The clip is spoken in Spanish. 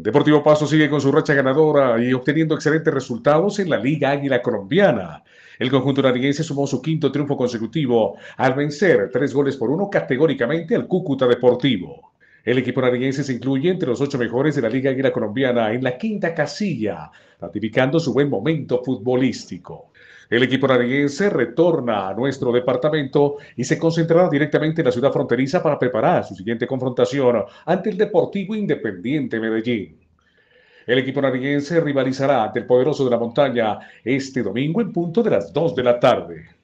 Deportivo Paso sigue con su racha ganadora y obteniendo excelentes resultados en la Liga Águila Colombiana. El conjunto nariñense sumó su quinto triunfo consecutivo al vencer tres goles por uno categóricamente al Cúcuta Deportivo. El equipo nariñense se incluye entre los ocho mejores de la Liga Águila Colombiana en la quinta casilla, ratificando su buen momento futbolístico. El equipo nariguense retorna a nuestro departamento y se concentrará directamente en la ciudad fronteriza para preparar su siguiente confrontación ante el Deportivo Independiente Medellín. El equipo nariguense rivalizará ante el poderoso de la montaña este domingo en punto de las 2 de la tarde.